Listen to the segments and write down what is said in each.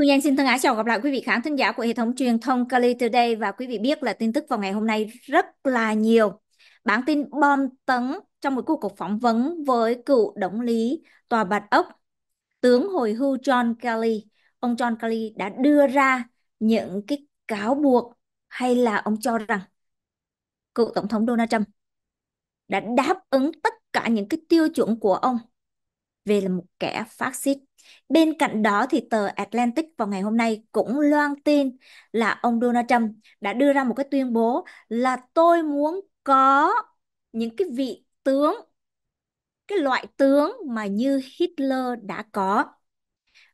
Hương anh, xin thân ái chào gặp lại quý vị khán thính giả của hệ thống truyền thông Cali Today và quý vị biết là tin tức vào ngày hôm nay rất là nhiều. Bản tin bom tấn trong một cuộc phỏng vấn với cựu đồng lý tòa Bạch Ốc, tướng hồi hưu John Kelly. Ông John Kelly đã đưa ra những cái cáo buộc hay là ông cho rằng cựu tổng thống Donald Trump đã đáp ứng tất cả những cái tiêu chuẩn của ông về là một kẻ phát xít. Bên cạnh đó thì tờ Atlantic vào ngày hôm nay cũng loan tin là ông Donald Trump đã đưa ra một cái tuyên bố là tôi muốn có những cái vị tướng cái loại tướng mà như Hitler đã có.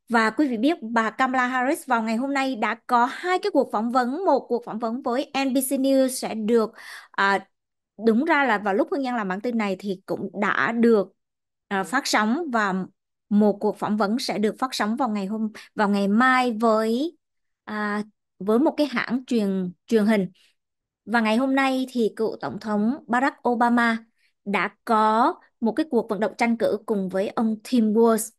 Và quý vị biết bà Kamala Harris vào ngày hôm nay đã có hai cái cuộc phỏng vấn, một cuộc phỏng vấn với NBC News sẽ được à, đúng ra là vào lúc Hương Giang làm bản tin này thì cũng đã được À, phát sóng và một cuộc phỏng vấn sẽ được phát sóng vào ngày hôm vào ngày mai với à, với một cái hãng truyền truyền hình và ngày hôm nay thì cựu tổng thống Barack Obama đã có một cái cuộc vận động tranh cử cùng với ông Tim Walz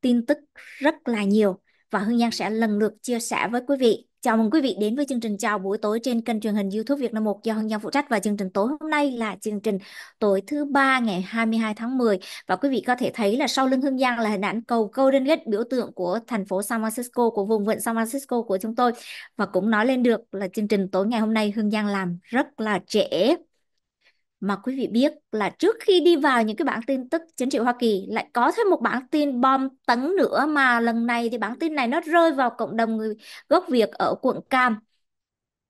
tin tức rất là nhiều và Hương Giang sẽ lần lượt chia sẻ với quý vị Chào mừng quý vị đến với chương trình Chào buổi tối trên kênh truyền hình YouTube Việt Nam 1 do Hân Giang phụ trách và chương trình tối hôm nay là chương trình tối thứ ba ngày 22 tháng 10 và quý vị có thể thấy là sau lưng Hương Giang là hình ảnh cầu Golden Gate biểu tượng của thành phố San Francisco của vùng vịnh San Francisco của chúng tôi và cũng nói lên được là chương trình tối ngày hôm nay Hương Giang làm rất là trễ mà quý vị biết là trước khi đi vào những cái bản tin tức chính trị Hoa Kỳ lại có thêm một bản tin bom tấn nữa mà lần này thì bản tin này nó rơi vào cộng đồng người gốc Việt ở quận Cam.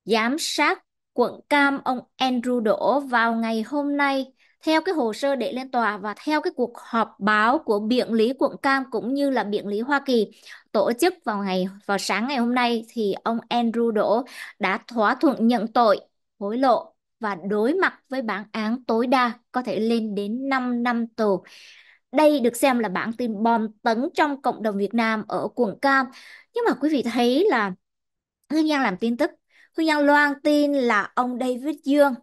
Giám sát quận Cam ông Andrew Đỗ vào ngày hôm nay theo cái hồ sơ để lên tòa và theo cái cuộc họp báo của biện lý quận Cam cũng như là biện lý Hoa Kỳ tổ chức vào ngày vào sáng ngày hôm nay thì ông Andrew Đỗ đã thỏa thuận nhận tội hối lộ và đối mặt với bản án tối đa có thể lên đến 5 năm tù. Đây được xem là bản tin bom tấn trong cộng đồng Việt Nam ở quận Cam. Nhưng mà quý vị thấy là Hương Giang làm tin tức, Hương Giang loan tin là ông David Dương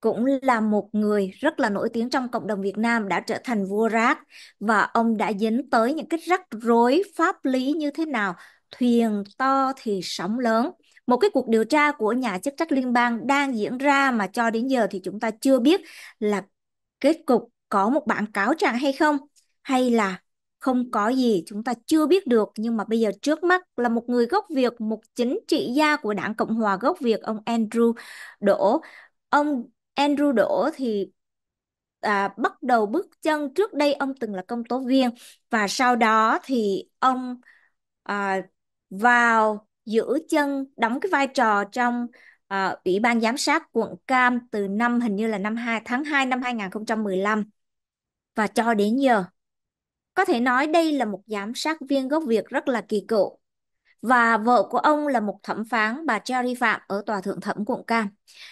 cũng là một người rất là nổi tiếng trong cộng đồng Việt Nam đã trở thành vua rác và ông đã dính tới những cái rắc rối pháp lý như thế nào thuyền to thì sóng lớn một cái cuộc điều tra của nhà chức trách liên bang đang diễn ra mà cho đến giờ thì chúng ta chưa biết là kết cục có một bản cáo trạng hay không hay là không có gì chúng ta chưa biết được nhưng mà bây giờ trước mắt là một người gốc Việt, một chính trị gia của Đảng Cộng hòa gốc Việt ông Andrew Đỗ. Ông Andrew Đỗ thì à, bắt đầu bước chân trước đây ông từng là công tố viên và sau đó thì ông à, vào giữ chân đóng cái vai trò trong uh, Ủy ban giám sát quận Cam từ năm hình như là năm 2 tháng 2 năm 2015 và cho đến giờ. Có thể nói đây là một giám sát viên gốc Việt rất là kỳ cựu và vợ của ông là một thẩm phán bà Cherry Phạm ở tòa thượng thẩm quận Cam.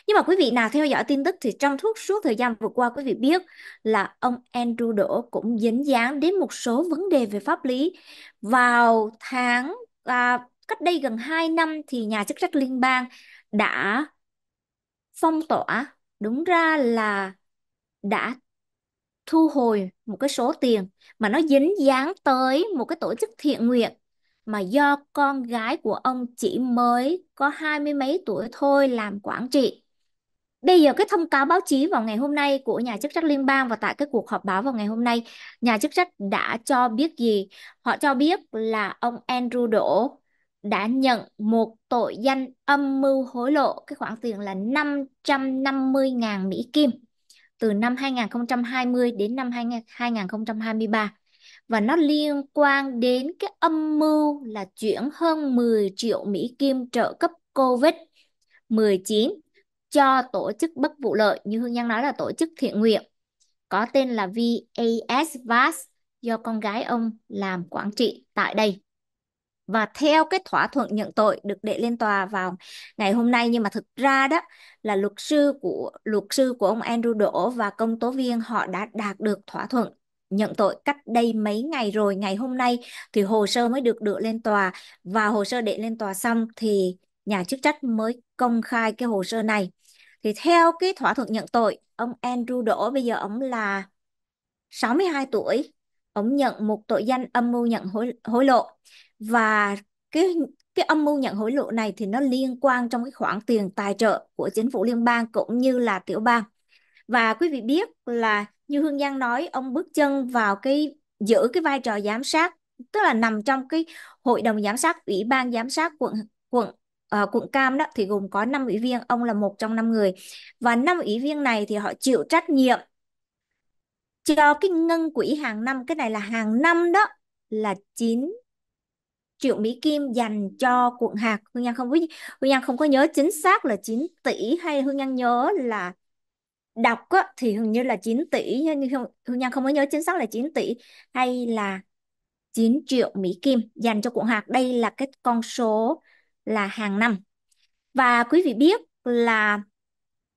Nhưng mà quý vị nào theo dõi tin tức thì trong suốt suốt thời gian vừa qua quý vị biết là ông Andrew Đỗ cũng dính dáng đến một số vấn đề về pháp lý vào tháng à, Cách đây gần 2 năm thì nhà chức trách liên bang đã phong tỏa, đúng ra là đã thu hồi một cái số tiền mà nó dính dáng tới một cái tổ chức thiện nguyện mà do con gái của ông chỉ mới có hai mươi mấy tuổi thôi làm quản trị. Bây giờ cái thông cáo báo chí vào ngày hôm nay của nhà chức trách liên bang và tại cái cuộc họp báo vào ngày hôm nay, nhà chức trách đã cho biết gì? Họ cho biết là ông Andrew Đỗ đã nhận một tội danh âm mưu hối lộ cái khoản tiền là 550.000 Mỹ Kim từ năm 2020 đến năm 2023 và nó liên quan đến cái âm mưu là chuyển hơn 10 triệu Mỹ Kim trợ cấp COVID-19 cho tổ chức bất vụ lợi như Hương Nhân nói là tổ chức thiện nguyện có tên là VAS VAS do con gái ông làm quản trị tại đây và theo cái thỏa thuận nhận tội được đệ lên tòa vào ngày hôm nay nhưng mà thực ra đó là luật sư của luật sư của ông Andrew Đỗ và công tố viên họ đã đạt được thỏa thuận nhận tội cách đây mấy ngày rồi ngày hôm nay thì hồ sơ mới được đưa lên tòa và hồ sơ đệ lên tòa xong thì nhà chức trách mới công khai cái hồ sơ này thì theo cái thỏa thuận nhận tội ông Andrew Đỗ bây giờ ông là 62 tuổi ông nhận một tội danh âm mưu nhận hối, hối lộ và cái cái âm mưu nhận hối lộ này thì nó liên quan trong cái khoản tiền tài trợ của chính phủ liên bang cũng như là tiểu bang và quý vị biết là như Hương Giang nói ông bước chân vào cái giữ cái vai trò giám sát tức là nằm trong cái hội đồng giám sát ủy ban giám sát quận quận uh, quận Cam đó thì gồm có 5 ủy viên ông là một trong năm người và năm ủy viên này thì họ chịu trách nhiệm cho cái ngân quỹ hàng năm cái này là hàng năm đó là 9 Triệu Mỹ Kim dành cho quận hạt Hương Giang không biết Hương Giang không có nhớ chính xác là 9 tỷ hay Hương Giang nhớ là đọc thì hình như là 9 tỷ nhưng Hương, Hương Giang không có nhớ chính xác là 9 tỷ hay là 9 triệu Mỹ Kim dành cho quận hạt đây là cái con số là hàng năm và quý vị biết là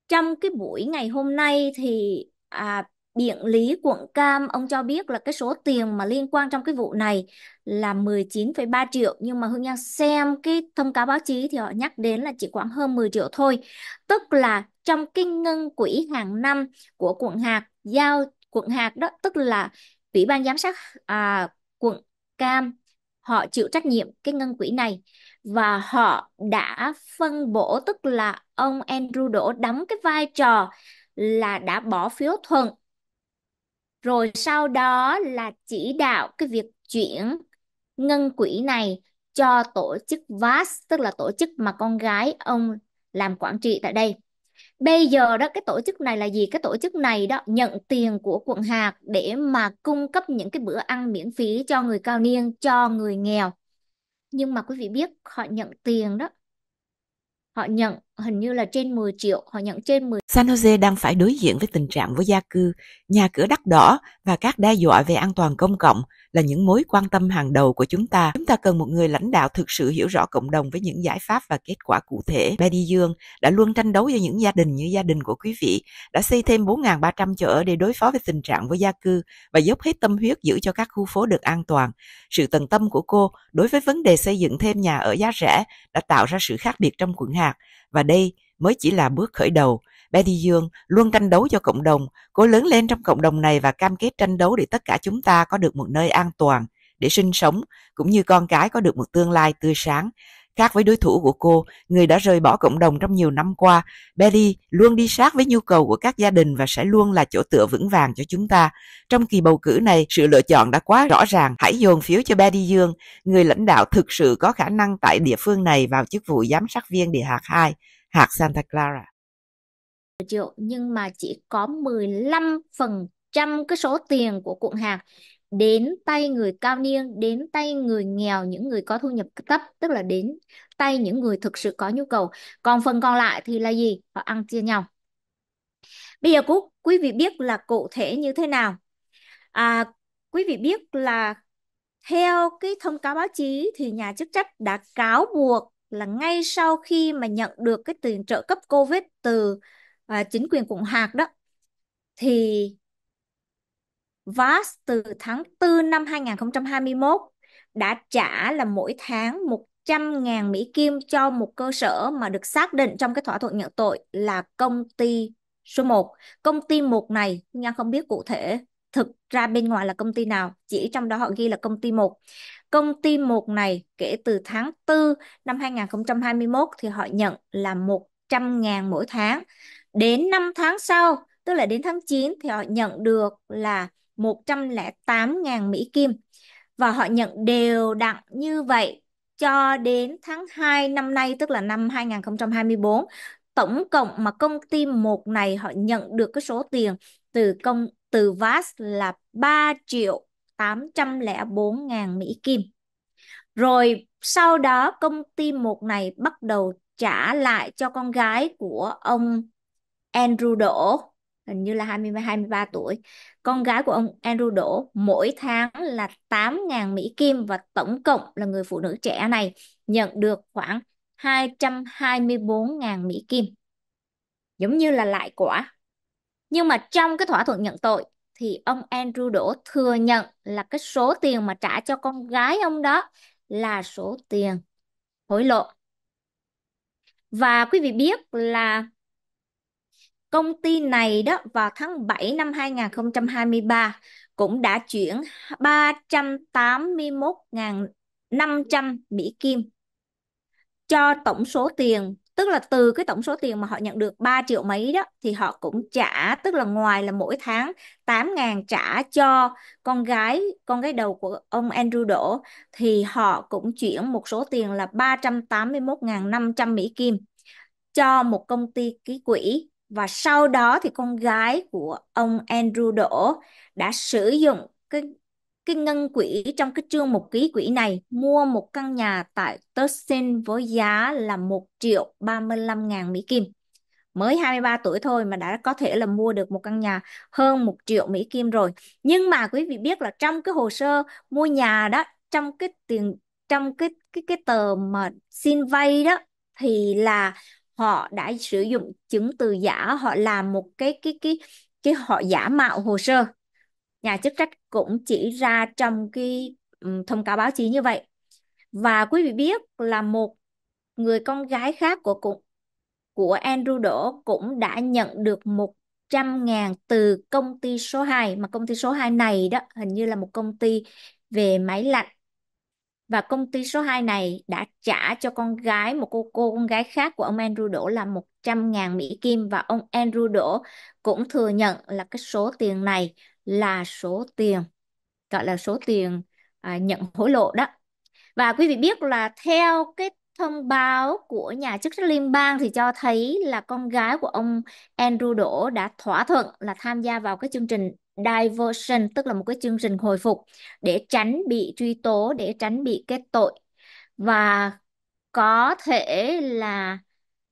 trong cái buổi ngày hôm nay thì à, Biện lý quận Cam ông cho biết là cái số tiền mà liên quan trong cái vụ này là 19,3 triệu nhưng mà Hương Giang xem cái thông cáo báo chí thì họ nhắc đến là chỉ khoảng hơn 10 triệu thôi. Tức là trong cái ngân quỹ hàng năm của quận hạt giao quận hạt đó tức là Ủy ban giám sát à, quận Cam họ chịu trách nhiệm cái ngân quỹ này và họ đã phân bổ tức là ông Andrew Đỗ đóng cái vai trò là đã bỏ phiếu thuận rồi sau đó là chỉ đạo cái việc chuyển ngân quỹ này cho tổ chức VAS tức là tổ chức mà con gái ông làm quản trị tại đây. Bây giờ đó cái tổ chức này là gì? Cái tổ chức này đó nhận tiền của quận hạt để mà cung cấp những cái bữa ăn miễn phí cho người cao niên, cho người nghèo. Nhưng mà quý vị biết họ nhận tiền đó. Họ nhận hình như là trên 10 triệu, họ nhận trên 10. San Jose đang phải đối diện với tình trạng với gia cư, nhà cửa đắt đỏ và các đe dọa về an toàn công cộng là những mối quan tâm hàng đầu của chúng ta. Chúng ta cần một người lãnh đạo thực sự hiểu rõ cộng đồng với những giải pháp và kết quả cụ thể. Benny Dương đã luôn tranh đấu cho những gia đình như gia đình của quý vị, đã xây thêm 4.300 chỗ ở để đối phó với tình trạng với gia cư và dốc hết tâm huyết giữ cho các khu phố được an toàn. Sự tận tâm của cô đối với vấn đề xây dựng thêm nhà ở giá rẻ đã tạo ra sự khác biệt trong quận hạt và đây mới chỉ là bước khởi đầu. Betty Dương luôn tranh đấu cho cộng đồng, cố lớn lên trong cộng đồng này và cam kết tranh đấu để tất cả chúng ta có được một nơi an toàn để sinh sống, cũng như con cái có được một tương lai tươi sáng. Khác với đối thủ của cô, người đã rời bỏ cộng đồng trong nhiều năm qua, Betty luôn đi sát với nhu cầu của các gia đình và sẽ luôn là chỗ tựa vững vàng cho chúng ta. Trong kỳ bầu cử này, sự lựa chọn đã quá rõ ràng. Hãy dồn phiếu cho Betty Dương, người lãnh đạo thực sự có khả năng tại địa phương này vào chức vụ giám sát viên địa hạt 2, hạt Santa Clara. nhưng mà chỉ có 15% cái số tiền của quận hạt đến tay người cao niên, đến tay người nghèo, những người có thu nhập thấp, tức là đến tay những người thực sự có nhu cầu. Còn phần còn lại thì là gì? Họ ăn chia nhau. Bây giờ quý quý vị biết là cụ thể như thế nào. À, quý vị biết là theo cái thông cáo báo chí thì nhà chức trách đã cáo buộc là ngay sau khi mà nhận được cái tiền trợ cấp COVID từ à, chính quyền quận hạt đó thì VAS từ tháng 4 năm 2021 đã trả là mỗi tháng 100.000 Mỹ Kim cho một cơ sở mà được xác định trong cái thỏa thuận nhận tội là công ty số 1. Công ty 1 này, Nga không biết cụ thể thực ra bên ngoài là công ty nào, chỉ trong đó họ ghi là công ty 1. Công ty 1 này kể từ tháng 4 năm 2021 thì họ nhận là 100.000 mỗi tháng. Đến 5 tháng sau, tức là đến tháng 9 thì họ nhận được là 108.000 Mỹ Kim và họ nhận đều đặn như vậy cho đến tháng 2 năm nay tức là năm 2024 tổng cộng mà công ty một này họ nhận được cái số tiền từ công từ VAS là 3 triệu 804 ngàn Mỹ Kim. Rồi sau đó công ty một này bắt đầu trả lại cho con gái của ông Andrew Đỗ hình như là 20, 23 tuổi con gái của ông Andrew Đỗ mỗi tháng là 8.000 Mỹ Kim và tổng cộng là người phụ nữ trẻ này nhận được khoảng 224.000 Mỹ Kim giống như là lại quả nhưng mà trong cái thỏa thuận nhận tội thì ông Andrew Đỗ thừa nhận là cái số tiền mà trả cho con gái ông đó là số tiền hối lộ. Và quý vị biết là Công ty này đó vào tháng 7 năm 2023 cũng đã chuyển 381.500 Mỹ Kim cho tổng số tiền tức là từ cái tổng số tiền mà họ nhận được 3 triệu mấy đó thì họ cũng trả tức là ngoài là mỗi tháng 8 ngàn trả cho con gái con gái đầu của ông Andrew Đỗ thì họ cũng chuyển một số tiền là 381.500 Mỹ Kim cho một công ty ký quỹ và sau đó thì con gái của ông Andrew Đỗ đã sử dụng cái cái ngân quỹ trong cái chương mục ký quỹ này mua một căn nhà tại Tustin với giá là 1 triệu 35 ngàn Mỹ Kim. Mới 23 tuổi thôi mà đã có thể là mua được một căn nhà hơn 1 triệu Mỹ Kim rồi. Nhưng mà quý vị biết là trong cái hồ sơ mua nhà đó, trong cái tiền trong cái cái cái tờ mà xin vay đó thì là họ đã sử dụng chứng từ giả họ làm một cái cái cái cái họ giả mạo hồ sơ nhà chức trách cũng chỉ ra trong cái thông cáo báo chí như vậy và quý vị biết là một người con gái khác của cũng của Andrew Đỗ cũng đã nhận được 100 ngàn từ công ty số 2 mà công ty số 2 này đó hình như là một công ty về máy lạnh và công ty số 2 này đã trả cho con gái một cô cô con gái khác của ông Andrew Đỗ là 100.000 Mỹ Kim và ông Andrew Đỗ cũng thừa nhận là cái số tiền này là số tiền gọi là số tiền à, nhận hối lộ đó. Và quý vị biết là theo cái thông báo của nhà chức trách liên bang thì cho thấy là con gái của ông Andrew Đỗ đã thỏa thuận là tham gia vào cái chương trình diversion tức là một cái chương trình hồi phục để tránh bị truy tố để tránh bị kết tội và có thể là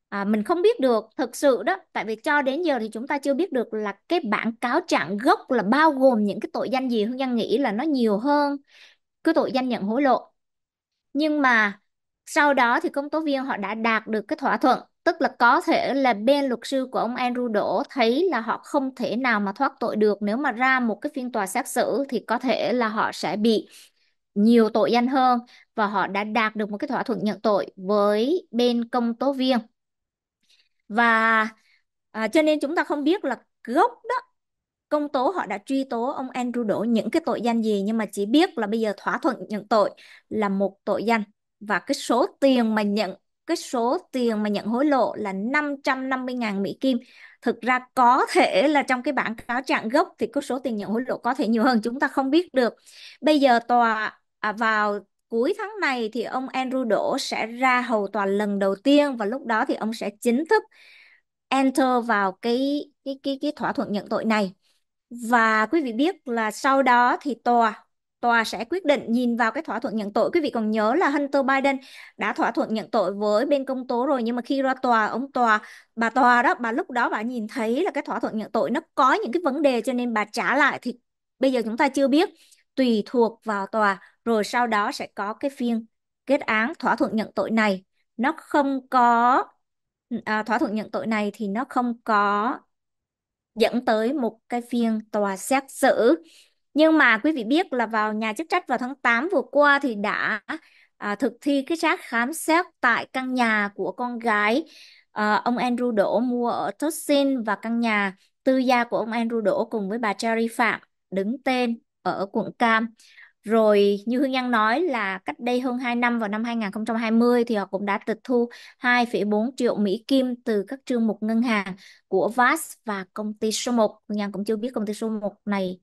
à, mình không biết được thực sự đó tại vì cho đến giờ thì chúng ta chưa biết được là cái bản cáo trạng gốc là bao gồm những cái tội danh gì hương giang nghĩ là nó nhiều hơn cái tội danh nhận hối lộ nhưng mà sau đó thì công tố viên họ đã đạt được cái thỏa thuận Tức là có thể là bên luật sư của ông Andrew Đỗ thấy là họ không thể nào mà thoát tội được nếu mà ra một cái phiên tòa xét xử thì có thể là họ sẽ bị nhiều tội danh hơn và họ đã đạt được một cái thỏa thuận nhận tội với bên công tố viên. Và à, cho nên chúng ta không biết là gốc đó công tố họ đã truy tố ông Andrew Đỗ những cái tội danh gì nhưng mà chỉ biết là bây giờ thỏa thuận nhận tội là một tội danh và cái số tiền mà nhận cái số tiền mà nhận hối lộ là 550.000 Mỹ Kim. Thực ra có thể là trong cái bản cáo trạng gốc thì có số tiền nhận hối lộ có thể nhiều hơn chúng ta không biết được. Bây giờ tòa à, vào cuối tháng này thì ông Andrew Đỗ sẽ ra hầu tòa lần đầu tiên và lúc đó thì ông sẽ chính thức enter vào cái cái cái cái thỏa thuận nhận tội này. Và quý vị biết là sau đó thì tòa tòa sẽ quyết định nhìn vào cái thỏa thuận nhận tội. Quý vị còn nhớ là Hunter Biden đã thỏa thuận nhận tội với bên công tố rồi nhưng mà khi ra tòa ông tòa bà tòa đó bà lúc đó bà nhìn thấy là cái thỏa thuận nhận tội nó có những cái vấn đề cho nên bà trả lại thì bây giờ chúng ta chưa biết tùy thuộc vào tòa rồi sau đó sẽ có cái phiên kết án thỏa thuận nhận tội này nó không có à, thỏa thuận nhận tội này thì nó không có dẫn tới một cái phiên tòa xét xử nhưng mà quý vị biết là vào nhà chức trách vào tháng 8 vừa qua thì đã à, thực thi cái xác khám xét tại căn nhà của con gái à, ông Andrew Đỗ mua ở Tustin và căn nhà tư gia của ông Andrew Đỗ cùng với bà Cherry Phạm đứng tên ở quận Cam. Rồi như Hương Nhân nói là cách đây hơn 2 năm vào năm 2020 thì họ cũng đã tịch thu 2,4 triệu Mỹ Kim từ các chương mục ngân hàng của VAS và công ty số 1. Hương Nhân cũng chưa biết công ty số 1 này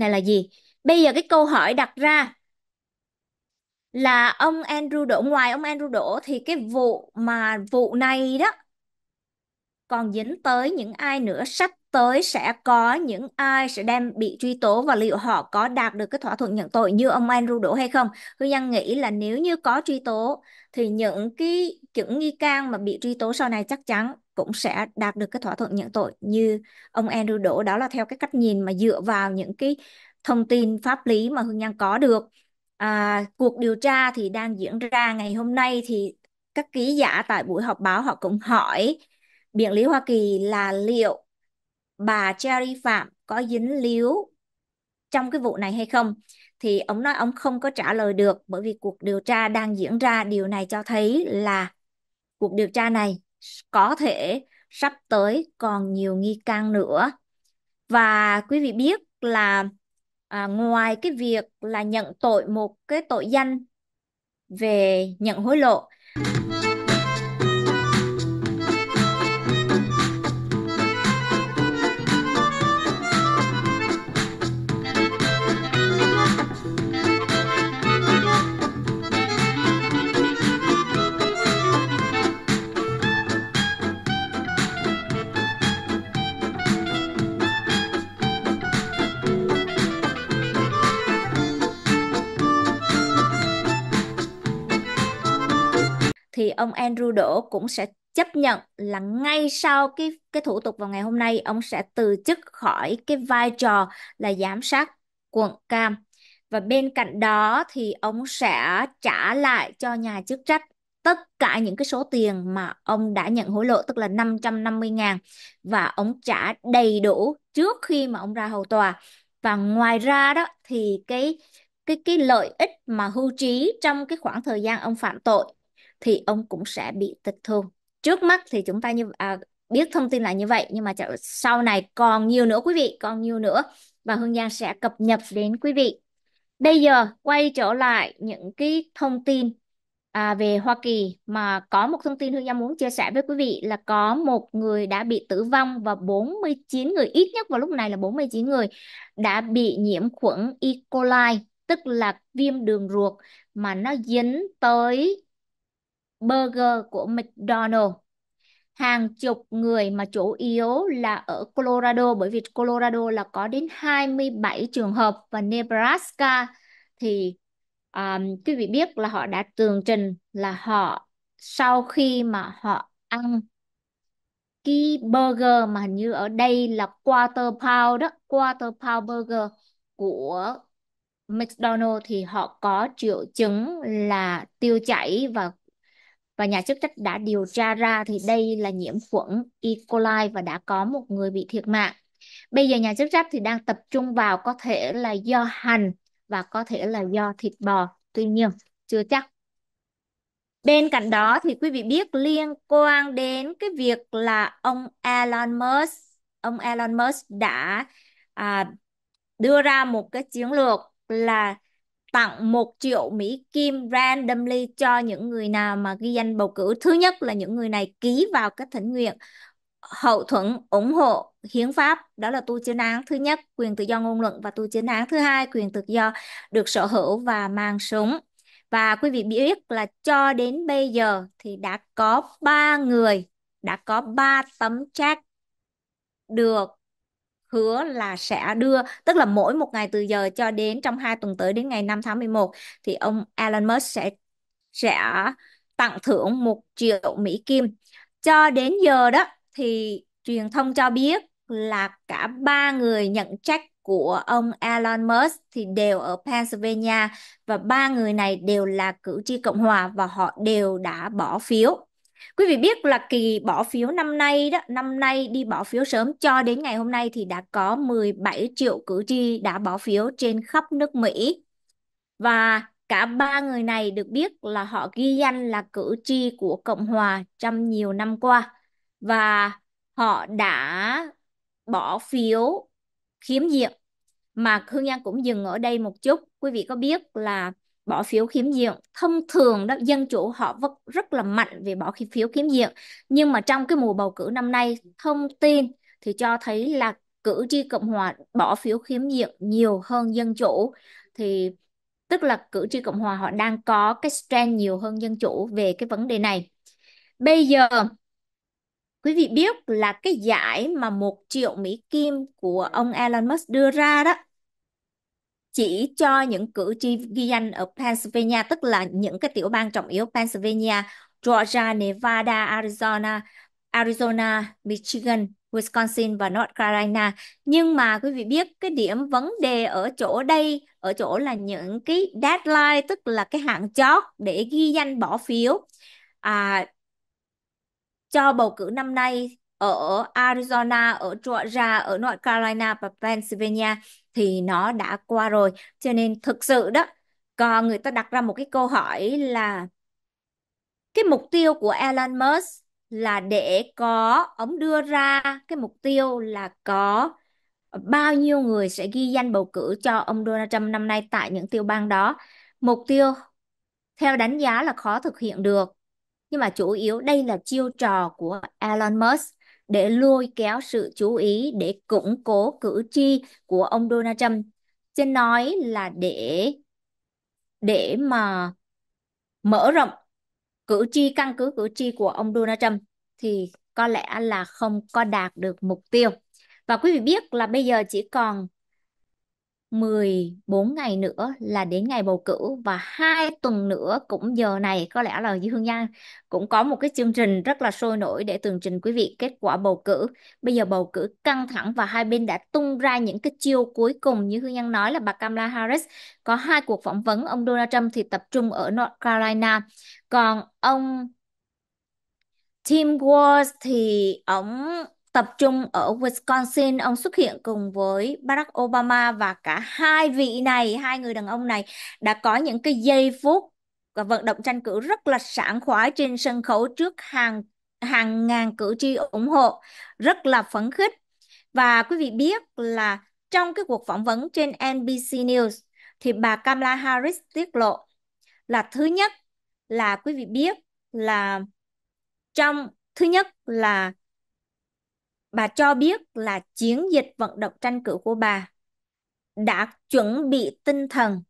này là gì bây giờ cái câu hỏi đặt ra là ông Andrew đổ ngoài ông Andrew đổ thì cái vụ mà vụ này đó còn dính tới những ai nữa sắp tới sẽ có những ai sẽ đem bị truy tố và liệu họ có đạt được cái thỏa thuận nhận tội như ông Andrew đổ hay không Hương Giang nghĩ là nếu như có truy tố thì những cái những nghi can mà bị truy tố sau này chắc chắn cũng sẽ đạt được cái thỏa thuận nhận tội như ông Andrew đổ đó là theo cái cách nhìn mà dựa vào những cái thông tin pháp lý mà Hương Nhân có được à, cuộc điều tra thì đang diễn ra ngày hôm nay thì các ký giả tại buổi họp báo họ cũng hỏi biện lý Hoa Kỳ là liệu bà Cherry Phạm có dính líu trong cái vụ này hay không thì ông nói ông không có trả lời được bởi vì cuộc điều tra đang diễn ra điều này cho thấy là cuộc điều tra này có thể sắp tới còn nhiều nghi can nữa. Và quý vị biết là à, ngoài cái việc là nhận tội một cái tội danh về nhận hối lộ ông Andrew Đỗ cũng sẽ chấp nhận là ngay sau cái cái thủ tục vào ngày hôm nay ông sẽ từ chức khỏi cái vai trò là giám sát quận Cam và bên cạnh đó thì ông sẽ trả lại cho nhà chức trách tất cả những cái số tiền mà ông đã nhận hối lộ tức là 550 ngàn và ông trả đầy đủ trước khi mà ông ra hầu tòa và ngoài ra đó thì cái cái cái lợi ích mà hưu trí trong cái khoảng thời gian ông phạm tội thì ông cũng sẽ bị tịch thu trước mắt thì chúng ta như à, biết thông tin là như vậy nhưng mà sau này còn nhiều nữa quý vị còn nhiều nữa và Hương Giang sẽ cập nhật đến quý vị bây giờ quay trở lại những cái thông tin à, về Hoa Kỳ mà có một thông tin Hương Giang muốn chia sẻ với quý vị là có một người đã bị tử vong và 49 người ít nhất vào lúc này là 49 người đã bị nhiễm khuẩn E. coli tức là viêm đường ruột mà nó dính tới burger của McDonald. Hàng chục người mà chủ yếu là ở Colorado bởi vì Colorado là có đến 27 trường hợp và Nebraska thì um, quý vị biết là họ đã tường trình là họ sau khi mà họ ăn cái burger mà hình như ở đây là quarter pound đó, quarter pound burger của McDonald thì họ có triệu chứng là tiêu chảy và và nhà chức trách đã điều tra ra thì đây là nhiễm khuẩn E. coli và đã có một người bị thiệt mạng. Bây giờ nhà chức trách thì đang tập trung vào có thể là do hành và có thể là do thịt bò, tuy nhiên chưa chắc. Bên cạnh đó thì quý vị biết liên quan đến cái việc là ông Elon Musk, ông Elon Musk đã à, đưa ra một cái chiến lược là tặng 1 triệu Mỹ Kim randomly cho những người nào mà ghi danh bầu cử. Thứ nhất là những người này ký vào các thỉnh nguyện hậu thuẫn ủng hộ hiến pháp đó là tu chiến án thứ nhất quyền tự do ngôn luận và tu chiến án thứ hai quyền tự do được sở hữu và mang súng và quý vị biết là cho đến bây giờ thì đã có ba người đã có ba tấm check được hứa là sẽ đưa tức là mỗi một ngày từ giờ cho đến trong hai tuần tới đến ngày 5 tháng 11 thì ông Elon Musk sẽ sẽ tặng thưởng một triệu Mỹ Kim cho đến giờ đó thì truyền thông cho biết là cả ba người nhận trách của ông Elon Musk thì đều ở Pennsylvania và ba người này đều là cử tri Cộng hòa và họ đều đã bỏ phiếu Quý vị biết là kỳ bỏ phiếu năm nay đó, năm nay đi bỏ phiếu sớm cho đến ngày hôm nay thì đã có 17 triệu cử tri đã bỏ phiếu trên khắp nước Mỹ. Và cả ba người này được biết là họ ghi danh là cử tri của Cộng hòa trong nhiều năm qua và họ đã bỏ phiếu khiếm nhiệm mà Hương Giang cũng dừng ở đây một chút. Quý vị có biết là bỏ phiếu khiếm diện thông thường đó dân chủ họ vẫn rất là mạnh về bỏ phiếu khiếm diện nhưng mà trong cái mùa bầu cử năm nay thông tin thì cho thấy là cử tri cộng hòa bỏ phiếu khiếm diện nhiều hơn dân chủ thì tức là cử tri cộng hòa họ đang có cái strength nhiều hơn dân chủ về cái vấn đề này bây giờ quý vị biết là cái giải mà một triệu mỹ kim của ông Elon Musk đưa ra đó chỉ cho những cử tri ghi danh ở Pennsylvania, tức là những cái tiểu bang trọng yếu Pennsylvania, Georgia, Nevada, Arizona, Arizona, Michigan, Wisconsin và North Carolina. Nhưng mà quý vị biết cái điểm vấn đề ở chỗ đây, ở chỗ là những cái deadline, tức là cái hạn chót để ghi danh bỏ phiếu à, cho bầu cử năm nay ở Arizona, ở Georgia, ở North Carolina và Pennsylvania thì nó đã qua rồi cho nên thực sự đó còn người ta đặt ra một cái câu hỏi là cái mục tiêu của Elon Musk là để có ông đưa ra cái mục tiêu là có bao nhiêu người sẽ ghi danh bầu cử cho ông Donald Trump năm nay tại những tiểu bang đó mục tiêu theo đánh giá là khó thực hiện được nhưng mà chủ yếu đây là chiêu trò của Elon Musk để lôi kéo sự chú ý để củng cố cử tri của ông Donald Trump. Xin nói là để để mà mở rộng cử tri căn cứ cử tri của ông Donald Trump thì có lẽ là không có đạt được mục tiêu. Và quý vị biết là bây giờ chỉ còn 14 ngày nữa là đến ngày bầu cử và hai tuần nữa cũng giờ này có lẽ là Dương Giang cũng có một cái chương trình rất là sôi nổi để tường trình quý vị kết quả bầu cử. Bây giờ bầu cử căng thẳng và hai bên đã tung ra những cái chiêu cuối cùng như Hương Giang nói là bà Kamala Harris có hai cuộc phỏng vấn ông Donald Trump thì tập trung ở North Carolina. Còn ông Tim Walz thì ông Tập trung ở Wisconsin, ông xuất hiện cùng với Barack Obama và cả hai vị này, hai người đàn ông này đã có những cái giây phút và vận động tranh cử rất là sảng khoái trên sân khấu trước hàng hàng ngàn cử tri ủng hộ, rất là phấn khích. Và quý vị biết là trong cái cuộc phỏng vấn trên NBC News thì bà Kamala Harris tiết lộ là thứ nhất là quý vị biết là trong thứ nhất là bà cho biết là chiến dịch vận động tranh cử của bà đã chuẩn bị tinh thần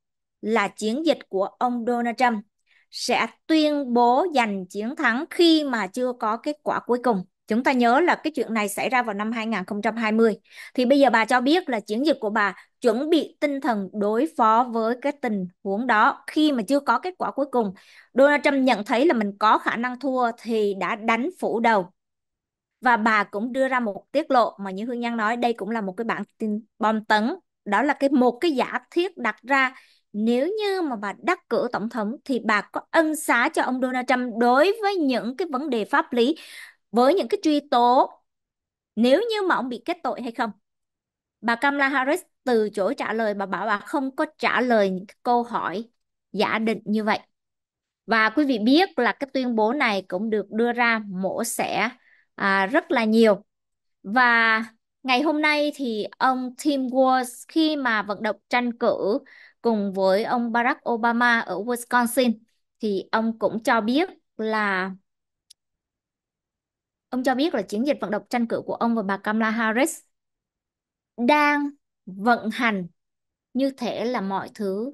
là chiến dịch của ông Donald Trump sẽ tuyên bố giành chiến thắng khi mà chưa có kết quả cuối cùng. Chúng ta nhớ là cái chuyện này xảy ra vào năm 2020. Thì bây giờ bà cho biết là chiến dịch của bà chuẩn bị tinh thần đối phó với cái tình huống đó khi mà chưa có kết quả cuối cùng. Donald Trump nhận thấy là mình có khả năng thua thì đã đánh phủ đầu và bà cũng đưa ra một tiết lộ mà như Hương Nhân nói đây cũng là một cái bản tin bom tấn đó là cái một cái giả thiết đặt ra nếu như mà bà đắc cử tổng thống thì bà có ân xá cho ông Donald Trump đối với những cái vấn đề pháp lý với những cái truy tố nếu như mà ông bị kết tội hay không bà Kamala Harris từ chối trả lời bà bảo bà không có trả lời những câu hỏi giả định như vậy và quý vị biết là cái tuyên bố này cũng được đưa ra mổ xẻ à, rất là nhiều và ngày hôm nay thì ông Tim Walz khi mà vận động tranh cử cùng với ông Barack Obama ở Wisconsin thì ông cũng cho biết là ông cho biết là chiến dịch vận động tranh cử của ông và bà Kamala Harris đang vận hành như thể là mọi thứ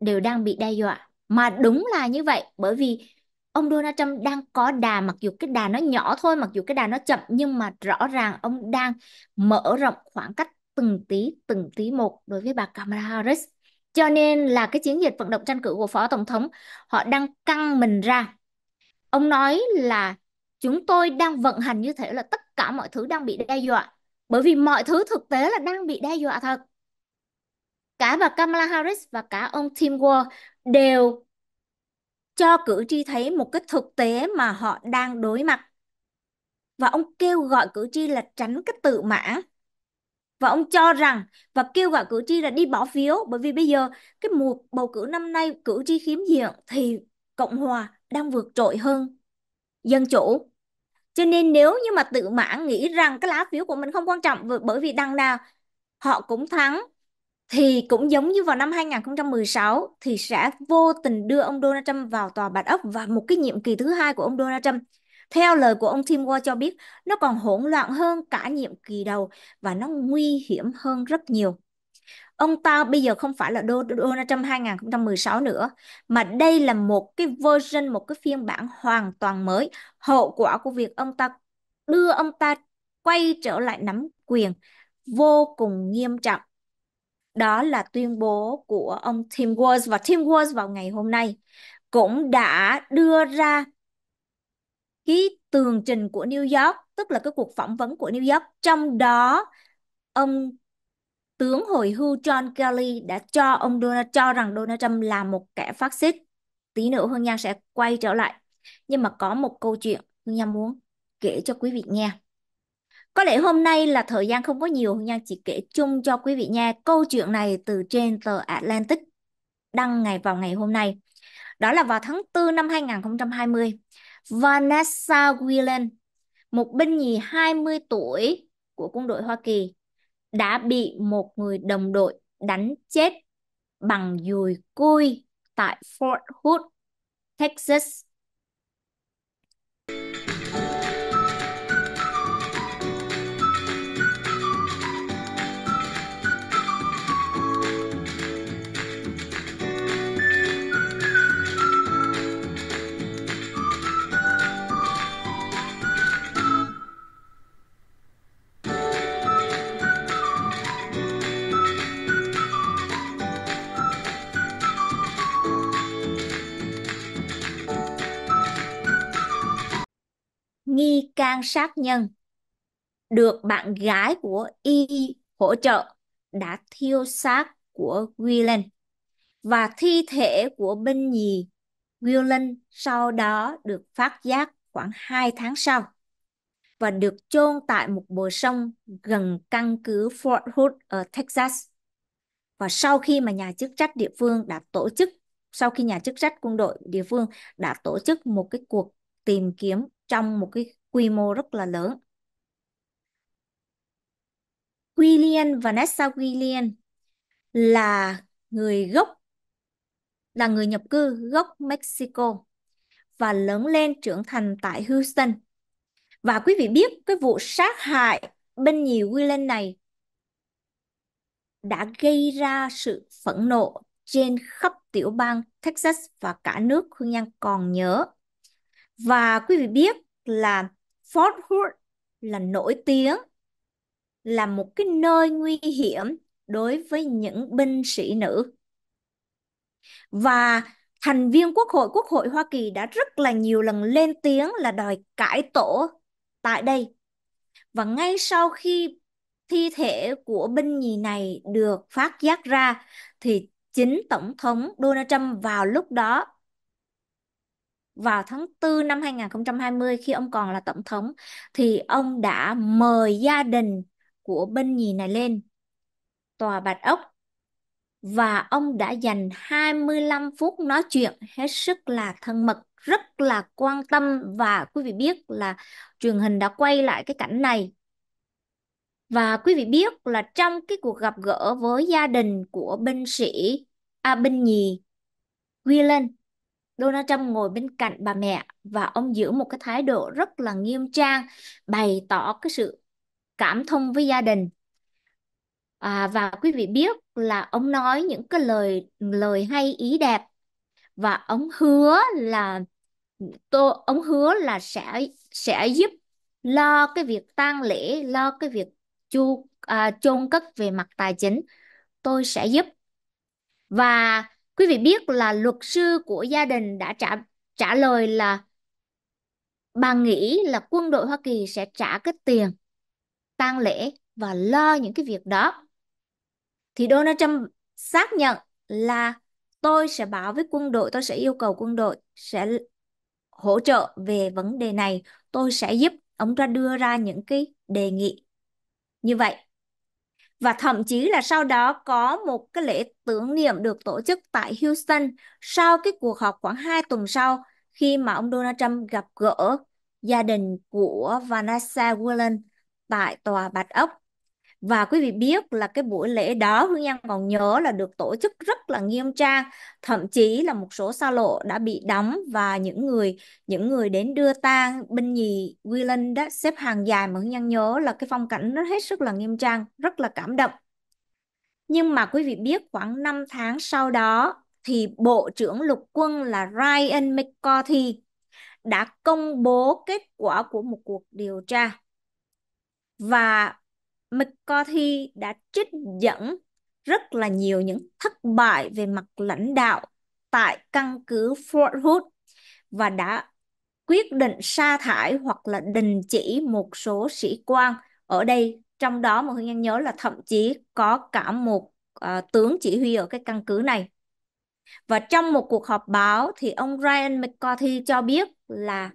đều đang bị đe dọa mà đúng là như vậy bởi vì ông Donald Trump đang có đà mặc dù cái đà nó nhỏ thôi mặc dù cái đà nó chậm nhưng mà rõ ràng ông đang mở rộng khoảng cách từng tí từng tí một đối với bà Kamala Harris cho nên là cái chiến dịch vận động tranh cử của phó tổng thống họ đang căng mình ra ông nói là chúng tôi đang vận hành như thế là tất cả mọi thứ đang bị đe dọa bởi vì mọi thứ thực tế là đang bị đe dọa thật cả bà Kamala Harris và cả ông Tim Wall đều cho cử tri thấy một cái thực tế mà họ đang đối mặt. Và ông kêu gọi cử tri là tránh cái tự mã. Và ông cho rằng và kêu gọi cử tri là đi bỏ phiếu bởi vì bây giờ cái mùa bầu cử năm nay cử tri khiếm diện thì Cộng Hòa đang vượt trội hơn Dân Chủ. Cho nên nếu như mà tự mãn nghĩ rằng cái lá phiếu của mình không quan trọng bởi vì đằng nào họ cũng thắng thì cũng giống như vào năm 2016 thì sẽ vô tình đưa ông Donald Trump vào tòa Bạch Ốc và một cái nhiệm kỳ thứ hai của ông Donald Trump theo lời của ông Tim Wall cho biết nó còn hỗn loạn hơn cả nhiệm kỳ đầu và nó nguy hiểm hơn rất nhiều ông ta bây giờ không phải là Donald Trump 2016 nữa mà đây là một cái version một cái phiên bản hoàn toàn mới hậu quả của việc ông ta đưa ông ta quay trở lại nắm quyền vô cùng nghiêm trọng đó là tuyên bố của ông Tim Walz và Tim Walz vào ngày hôm nay cũng đã đưa ra cái tường trình của New York, tức là cái cuộc phỏng vấn của New York, trong đó ông tướng hồi hưu John Kelly đã cho ông Donald cho rằng Donald Trump là một kẻ phát xít. Tí nữa Hương Nhan sẽ quay trở lại. Nhưng mà có một câu chuyện Hương Nhan muốn kể cho quý vị nghe. Có lẽ hôm nay là thời gian không có nhiều, Nhan chỉ kể chung cho quý vị nha câu chuyện này từ trên tờ Atlantic đăng ngày vào ngày hôm nay. Đó là vào tháng 4 năm 2020, Vanessa Whelan, một binh nhì 20 tuổi của quân đội Hoa Kỳ, đã bị một người đồng đội đánh chết bằng dùi cui tại Fort Hood, Texas Giang Sát Nhân được bạn gái của Y hỗ trợ đã thiêu xác của Guilin và thi thể của binh nhì Guilin sau đó được phát giác khoảng 2 tháng sau và được chôn tại một bờ sông gần căn cứ Fort Hood ở Texas. Và sau khi mà nhà chức trách địa phương đã tổ chức, sau khi nhà chức trách quân đội địa phương đã tổ chức một cái cuộc tìm kiếm trong một cái quy mô rất là lớn. Gillian, Vanessa Gillian là người gốc, là người nhập cư gốc Mexico và lớn lên trưởng thành tại Houston. Và quý vị biết cái vụ sát hại bên nhì Gillian này đã gây ra sự phẫn nộ trên khắp tiểu bang Texas và cả nước Hương Nhan còn nhớ. Và quý vị biết là Fort Hood là nổi tiếng là một cái nơi nguy hiểm đối với những binh sĩ nữ. Và thành viên Quốc hội Quốc hội Hoa Kỳ đã rất là nhiều lần lên tiếng là đòi cải tổ tại đây. Và ngay sau khi thi thể của binh nhì này được phát giác ra thì chính tổng thống Donald Trump vào lúc đó vào tháng 4 năm 2020 khi ông còn là tổng thống thì ông đã mời gia đình của bên nhì này lên tòa Bạch Ốc và ông đã dành 25 phút nói chuyện hết sức là thân mật, rất là quan tâm và quý vị biết là truyền hình đã quay lại cái cảnh này. Và quý vị biết là trong cái cuộc gặp gỡ với gia đình của binh sĩ A à, binh nhì Willen Donald Trump ngồi bên cạnh bà mẹ và ông giữ một cái thái độ rất là nghiêm trang, bày tỏ cái sự cảm thông với gia đình. À, và quý vị biết là ông nói những cái lời lời hay ý đẹp và ông hứa là tôi ông hứa là sẽ sẽ giúp lo cái việc tang lễ, lo cái việc chu à, chôn cất về mặt tài chính, tôi sẽ giúp. Và Quý vị biết là luật sư của gia đình đã trả trả lời là bà nghĩ là quân đội Hoa Kỳ sẽ trả cái tiền tang lễ và lo những cái việc đó. Thì Donald Trump xác nhận là tôi sẽ báo với quân đội, tôi sẽ yêu cầu quân đội sẽ hỗ trợ về vấn đề này, tôi sẽ giúp ông ta đưa ra những cái đề nghị. Như vậy và thậm chí là sau đó có một cái lễ tưởng niệm được tổ chức tại Houston sau cái cuộc họp khoảng 2 tuần sau khi mà ông Donald Trump gặp gỡ gia đình của Vanessa Williams tại tòa Bạch Ốc và quý vị biết là cái buổi lễ đó Hương Giang còn nhớ là được tổ chức rất là nghiêm trang thậm chí là một số xa lộ đã bị đóng và những người những người đến đưa tang binh nhì Willen đã xếp hàng dài mà Hương Giang nhớ là cái phong cảnh nó hết sức là nghiêm trang rất là cảm động nhưng mà quý vị biết khoảng 5 tháng sau đó thì Bộ trưởng Lục quân là Ryan McCarthy đã công bố kết quả của một cuộc điều tra. Và McCarthy đã trích dẫn rất là nhiều những thất bại về mặt lãnh đạo tại căn cứ Fort Hood và đã quyết định sa thải hoặc là đình chỉ một số sĩ quan ở đây trong đó mọi người Nhân nhớ là thậm chí có cả một uh, tướng chỉ huy ở cái căn cứ này và trong một cuộc họp báo thì ông Ryan McCarthy cho biết là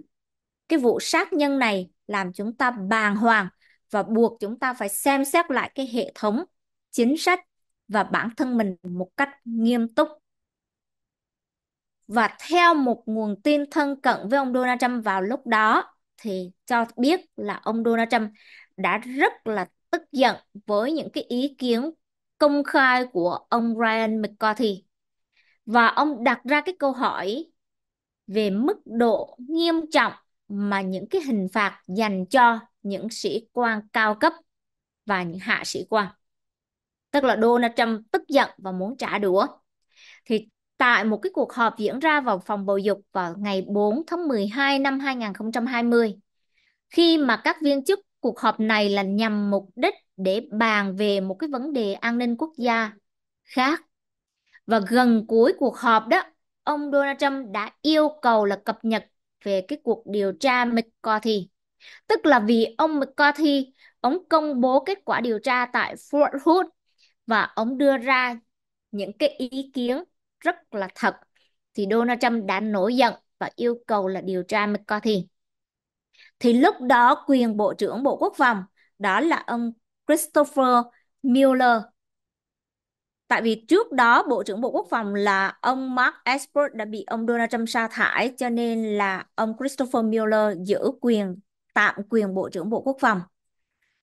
cái vụ sát nhân này làm chúng ta bàng hoàng và buộc chúng ta phải xem xét lại cái hệ thống chính sách và bản thân mình một cách nghiêm túc và theo một nguồn tin thân cận với ông Donald Trump vào lúc đó thì cho biết là ông Donald Trump đã rất là tức giận với những cái ý kiến công khai của ông Ryan McCarthy và ông đặt ra cái câu hỏi về mức độ nghiêm trọng mà những cái hình phạt dành cho những sĩ quan cao cấp và những hạ sĩ quan. Tức là Donald Trump tức giận và muốn trả đũa. Thì tại một cái cuộc họp diễn ra vào phòng bầu dục vào ngày 4 tháng 12 năm 2020, khi mà các viên chức cuộc họp này là nhằm mục đích để bàn về một cái vấn đề an ninh quốc gia khác. Và gần cuối cuộc họp đó, ông Donald Trump đã yêu cầu là cập nhật về cái cuộc điều tra McCarthy. Tức là vì ông McCarthy, ông công bố kết quả điều tra tại Fort Hood và ông đưa ra những cái ý kiến rất là thật thì Donald Trump đã nổi giận và yêu cầu là điều tra McCarthy. Thì lúc đó quyền Bộ trưởng Bộ Quốc phòng đó là ông Christopher Mueller Tại vì trước đó Bộ trưởng Bộ Quốc phòng là ông Mark Esper đã bị ông Donald Trump sa thải cho nên là ông Christopher Mueller giữ quyền tạm quyền Bộ trưởng Bộ Quốc phòng.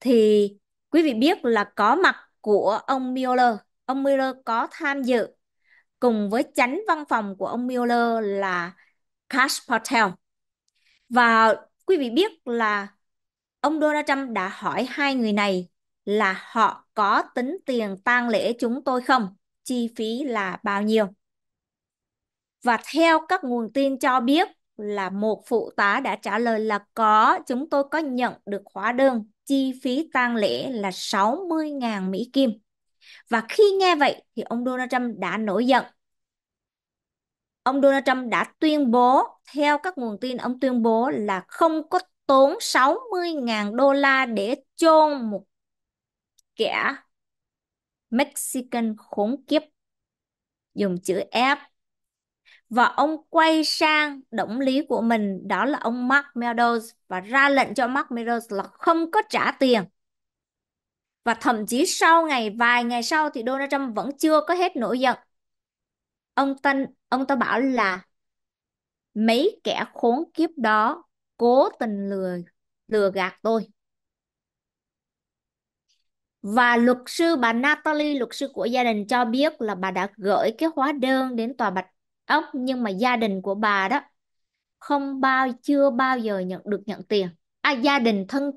Thì quý vị biết là có mặt của ông Mueller, ông Mueller có tham dự cùng với chánh văn phòng của ông Mueller là Cash Patel. Và quý vị biết là ông Donald Trump đã hỏi hai người này là họ có tính tiền tang lễ chúng tôi không? Chi phí là bao nhiêu? Và theo các nguồn tin cho biết là một phụ tá đã trả lời là có, chúng tôi có nhận được hóa đơn chi phí tang lễ là 60.000 Mỹ Kim. Và khi nghe vậy thì ông Donald Trump đã nổi giận. Ông Donald Trump đã tuyên bố, theo các nguồn tin ông tuyên bố là không có tốn 60.000 đô la để chôn một kẻ Mexican khốn kiếp dùng chữ F và ông quay sang động lý của mình đó là ông Mark Meadows và ra lệnh cho Mark Meadows là không có trả tiền và thậm chí sau ngày vài ngày sau thì Donald Trump vẫn chưa có hết nổi giận ông ta ông ta bảo là mấy kẻ khốn kiếp đó cố tình lừa lừa gạt tôi và luật sư bà Natalie, luật sư của gia đình cho biết là bà đã gửi cái hóa đơn đến tòa Bạch Ốc nhưng mà gia đình của bà đó không bao chưa bao giờ nhận được nhận tiền. À, gia đình thân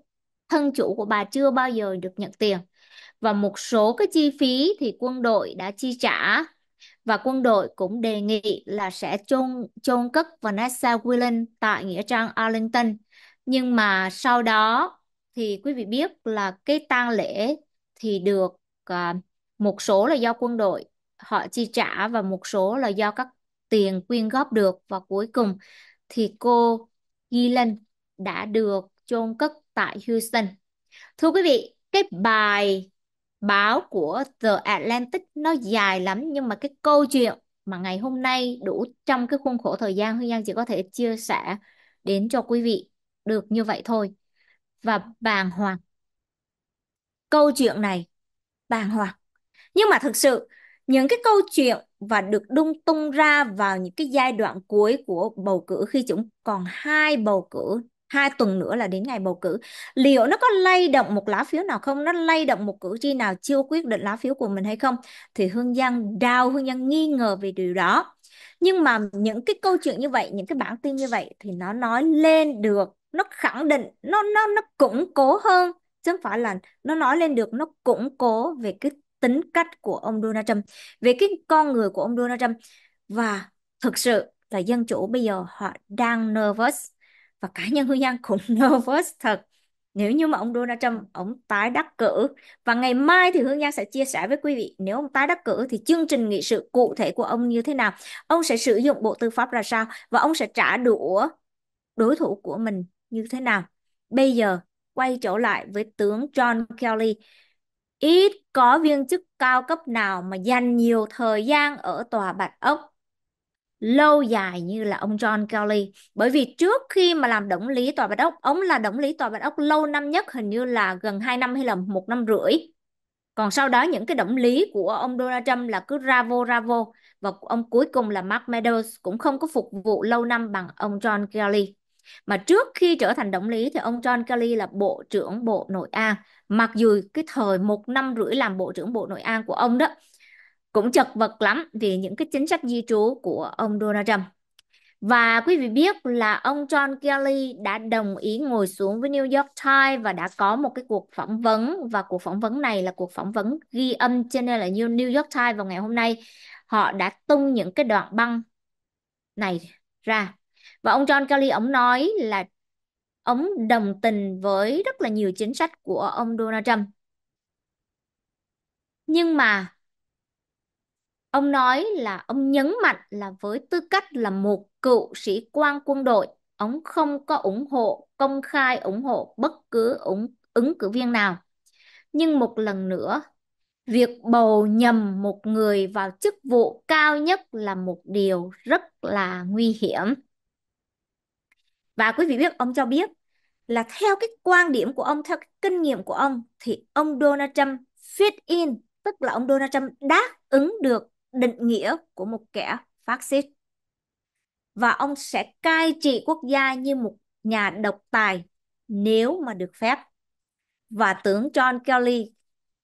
thân chủ của bà chưa bao giờ được nhận tiền. Và một số cái chi phí thì quân đội đã chi trả và quân đội cũng đề nghị là sẽ chôn chôn cất Vanessa Willen tại nghĩa trang Arlington. Nhưng mà sau đó thì quý vị biết là cái tang lễ thì được à, một số là do quân đội họ chi trả và một số là do các tiền quyên góp được và cuối cùng thì cô Gillen đã được chôn cất tại Houston. Thưa quý vị, cái bài báo của The Atlantic nó dài lắm nhưng mà cái câu chuyện mà ngày hôm nay đủ trong cái khuôn khổ thời gian Hương Giang chỉ có thể chia sẻ đến cho quý vị được như vậy thôi. Và bàn hoàng câu chuyện này bàng hoàng nhưng mà thực sự những cái câu chuyện và được đung tung ra vào những cái giai đoạn cuối của bầu cử khi chúng còn hai bầu cử hai tuần nữa là đến ngày bầu cử liệu nó có lay động một lá phiếu nào không nó lay động một cử tri nào chưa quyết định lá phiếu của mình hay không thì hương giang đau hương giang nghi ngờ về điều đó nhưng mà những cái câu chuyện như vậy những cái bản tin như vậy thì nó nói lên được nó khẳng định nó nó nó củng cố hơn chứ phải là nó nói lên được nó củng cố về cái tính cách của ông Donald Trump về cái con người của ông Donald Trump và thực sự là dân chủ bây giờ họ đang nervous và cá nhân hương giang cũng nervous thật nếu như mà ông Donald Trump ông tái đắc cử và ngày mai thì Hương Giang sẽ chia sẻ với quý vị nếu ông tái đắc cử thì chương trình nghị sự cụ thể của ông như thế nào ông sẽ sử dụng bộ tư pháp ra sao và ông sẽ trả đũa đối thủ của mình như thế nào bây giờ quay trở lại với tướng John Kelly. Ít có viên chức cao cấp nào mà dành nhiều thời gian ở tòa Bạch Ốc lâu dài như là ông John Kelly bởi vì trước khi mà làm tổng lý tòa Bạch Ốc ông là tổng lý tòa Bạch Ốc lâu năm nhất hình như là gần 2 năm hay là một năm rưỡi còn sau đó những cái động lý của ông Donald Trump là cứ ra vô ra vô và ông cuối cùng là Mark Meadows cũng không có phục vụ lâu năm bằng ông John Kelly mà trước khi trở thành tổng lý thì ông John Kelly là Bộ trưởng Bộ Nội an. Mặc dù cái thời một năm rưỡi làm Bộ trưởng Bộ Nội an của ông đó cũng chật vật lắm vì những cái chính sách di trú của ông Donald Trump. Và quý vị biết là ông John Kelly đã đồng ý ngồi xuống với New York Times và đã có một cái cuộc phỏng vấn và cuộc phỏng vấn này là cuộc phỏng vấn ghi âm cho nên là New York Times vào ngày hôm nay họ đã tung những cái đoạn băng này ra và ông John Kelly ông nói là ông đồng tình với rất là nhiều chính sách của ông Donald Trump nhưng mà ông nói là ông nhấn mạnh là với tư cách là một cựu sĩ quan quân đội ông không có ủng hộ công khai ủng hộ bất cứ ứng, ứng cử viên nào nhưng một lần nữa việc bầu nhầm một người vào chức vụ cao nhất là một điều rất là nguy hiểm và quý vị biết ông cho biết là theo cái quan điểm của ông theo cái kinh nghiệm của ông thì ông Donald Trump fit in tức là ông Donald Trump đáp ứng được định nghĩa của một kẻ phát xít và ông sẽ cai trị quốc gia như một nhà độc tài nếu mà được phép và tướng John Kelly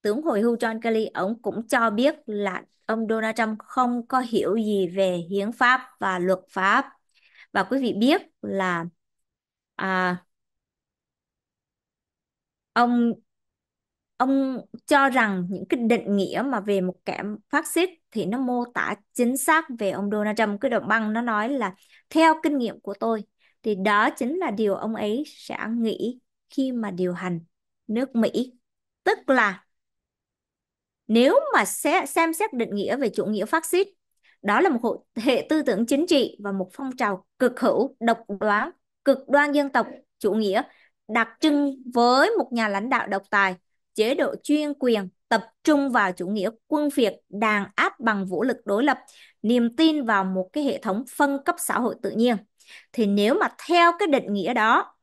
tướng hồi hưu John Kelly ông cũng cho biết là ông Donald Trump không có hiểu gì về hiến pháp và luật pháp và quý vị biết là à, ông ông cho rằng những cái định nghĩa mà về một kẻ phát xít thì nó mô tả chính xác về ông Donald Trump cái đoạn băng nó nói là theo kinh nghiệm của tôi thì đó chính là điều ông ấy sẽ nghĩ khi mà điều hành nước Mỹ tức là nếu mà sẽ xem xét định nghĩa về chủ nghĩa phát xít đó là một hệ tư tưởng chính trị và một phong trào cực hữu độc đoán cực đoan dân tộc chủ nghĩa đặc trưng với một nhà lãnh đạo độc tài, chế độ chuyên quyền tập trung vào chủ nghĩa quân phiệt đàn áp bằng vũ lực đối lập, niềm tin vào một cái hệ thống phân cấp xã hội tự nhiên. Thì nếu mà theo cái định nghĩa đó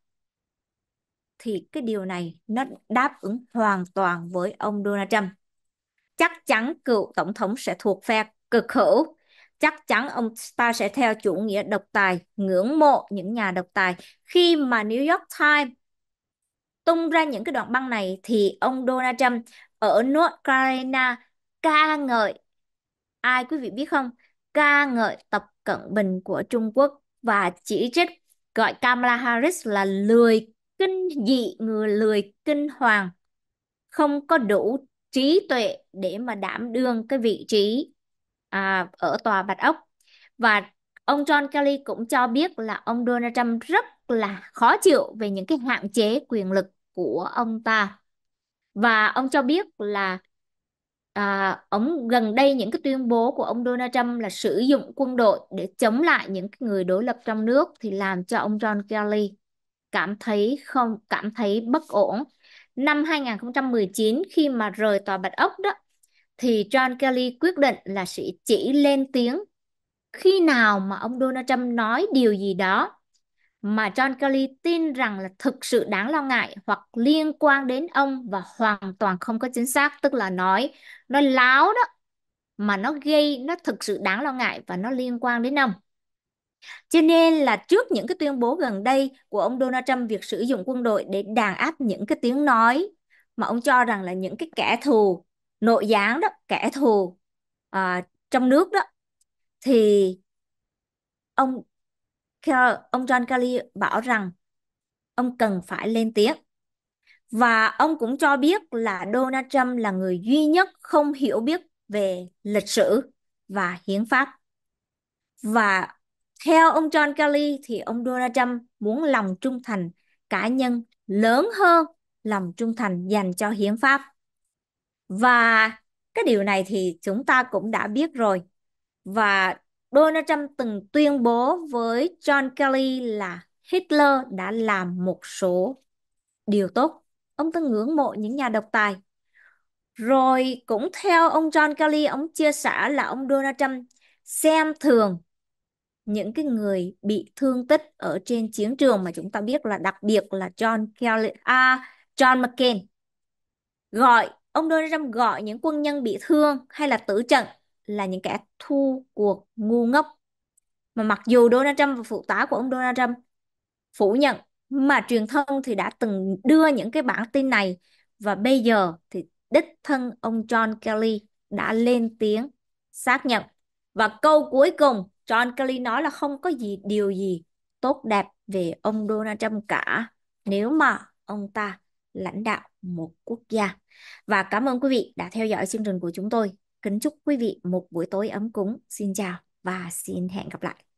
thì cái điều này nó đáp ứng hoàn toàn với ông Donald Trump. Chắc chắn cựu tổng thống sẽ thuộc phe cực hữu chắc chắn ông ta sẽ theo chủ nghĩa độc tài, ngưỡng mộ những nhà độc tài. Khi mà New York Times tung ra những cái đoạn băng này thì ông Donald Trump ở North Carolina ca ngợi ai quý vị biết không? Ca ngợi Tập Cận Bình của Trung Quốc và chỉ trích gọi Kamala Harris là lười kinh dị, người lười kinh hoàng, không có đủ trí tuệ để mà đảm đương cái vị trí à, ở tòa Bạch Ốc và ông John Kelly cũng cho biết là ông Donald Trump rất là khó chịu về những cái hạn chế quyền lực của ông ta và ông cho biết là à, ông gần đây những cái tuyên bố của ông Donald Trump là sử dụng quân đội để chống lại những người đối lập trong nước thì làm cho ông John Kelly cảm thấy không cảm thấy bất ổn. Năm 2019 khi mà rời tòa Bạch Ốc đó thì John Kelly quyết định là sẽ chỉ lên tiếng khi nào mà ông Donald Trump nói điều gì đó mà John Kelly tin rằng là thực sự đáng lo ngại hoặc liên quan đến ông và hoàn toàn không có chính xác tức là nói nó láo đó mà nó gây nó thực sự đáng lo ngại và nó liên quan đến ông cho nên là trước những cái tuyên bố gần đây của ông Donald Trump việc sử dụng quân đội để đàn áp những cái tiếng nói mà ông cho rằng là những cái kẻ thù nội gián đó kẻ thù à, trong nước đó thì ông ông John Kelly bảo rằng ông cần phải lên tiếng và ông cũng cho biết là Donald Trump là người duy nhất không hiểu biết về lịch sử và hiến pháp và theo ông John Kelly thì ông Donald Trump muốn lòng trung thành cá nhân lớn hơn lòng trung thành dành cho hiến pháp và cái điều này thì chúng ta cũng đã biết rồi. Và Donald Trump từng tuyên bố với John Kelly là Hitler đã làm một số điều tốt. Ông ta ngưỡng mộ những nhà độc tài. Rồi cũng theo ông John Kelly, ông chia sẻ là ông Donald Trump xem thường những cái người bị thương tích ở trên chiến trường mà chúng ta biết là đặc biệt là John Kelly, à, John McCain gọi Ông Donald Trump gọi những quân nhân bị thương hay là tử trận là những kẻ thu cuộc ngu ngốc. Mà mặc dù Donald Trump và phụ tá của ông Donald Trump phủ nhận mà truyền thông thì đã từng đưa những cái bản tin này và bây giờ thì đích thân ông John Kelly đã lên tiếng xác nhận và câu cuối cùng John Kelly nói là không có gì điều gì tốt đẹp về ông Donald Trump cả nếu mà ông ta lãnh đạo một quốc gia. Và cảm ơn quý vị đã theo dõi chương trình của chúng tôi. Kính chúc quý vị một buổi tối ấm cúng. Xin chào và xin hẹn gặp lại.